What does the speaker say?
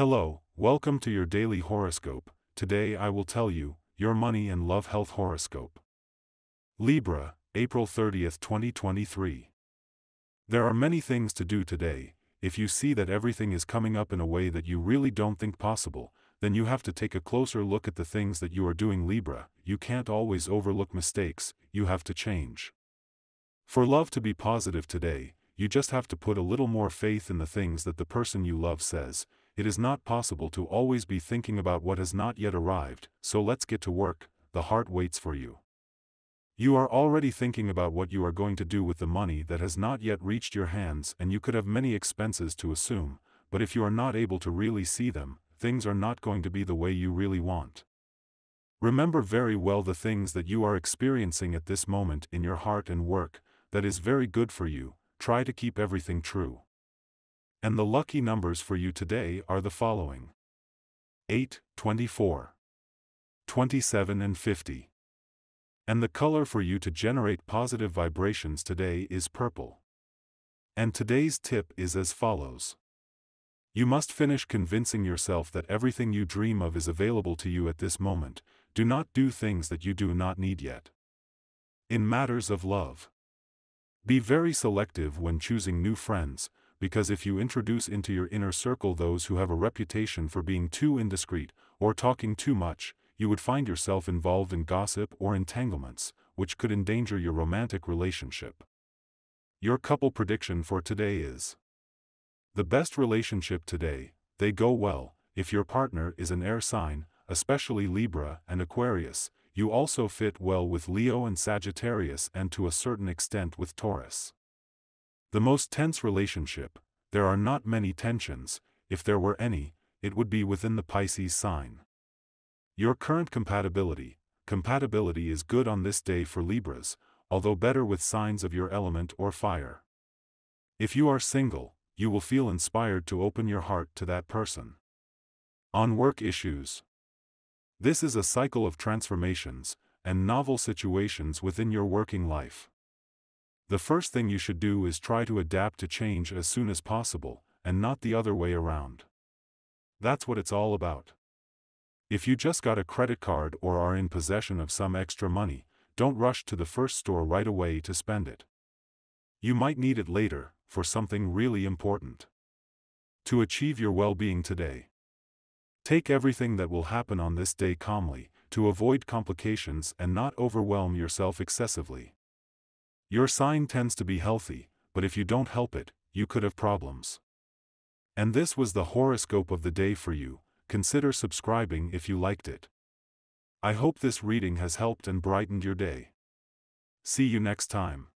Hello, welcome to your daily horoscope. Today I will tell you your money and love health horoscope. Libra, April 30th, 2023. There are many things to do today. If you see that everything is coming up in a way that you really don't think possible, then you have to take a closer look at the things that you are doing, Libra. You can't always overlook mistakes, you have to change. For love to be positive today, you just have to put a little more faith in the things that the person you love says, it is not possible to always be thinking about what has not yet arrived, so let's get to work, the heart waits for you. You are already thinking about what you are going to do with the money that has not yet reached your hands and you could have many expenses to assume, but if you are not able to really see them, things are not going to be the way you really want. Remember very well the things that you are experiencing at this moment in your heart and work, that is very good for you, try to keep everything true. And the lucky numbers for you today are the following 8, 24, 27, and 50. And the color for you to generate positive vibrations today is purple. And today's tip is as follows. You must finish convincing yourself that everything you dream of is available to you at this moment, do not do things that you do not need yet. In matters of love, be very selective when choosing new friends, because if you introduce into your inner circle those who have a reputation for being too indiscreet, or talking too much, you would find yourself involved in gossip or entanglements, which could endanger your romantic relationship. Your couple prediction for today is The best relationship today, they go well, if your partner is an air sign, especially Libra and Aquarius, you also fit well with Leo and Sagittarius and to a certain extent with Taurus. The most tense relationship, there are not many tensions, if there were any, it would be within the Pisces sign. Your current compatibility, compatibility is good on this day for Libras, although better with signs of your element or fire. If you are single, you will feel inspired to open your heart to that person. On work issues. This is a cycle of transformations and novel situations within your working life. The first thing you should do is try to adapt to change as soon as possible, and not the other way around. That's what it's all about. If you just got a credit card or are in possession of some extra money, don't rush to the first store right away to spend it. You might need it later, for something really important. To achieve your well-being today. Take everything that will happen on this day calmly, to avoid complications and not overwhelm yourself excessively. Your sign tends to be healthy, but if you don't help it, you could have problems. And this was the horoscope of the day for you, consider subscribing if you liked it. I hope this reading has helped and brightened your day. See you next time.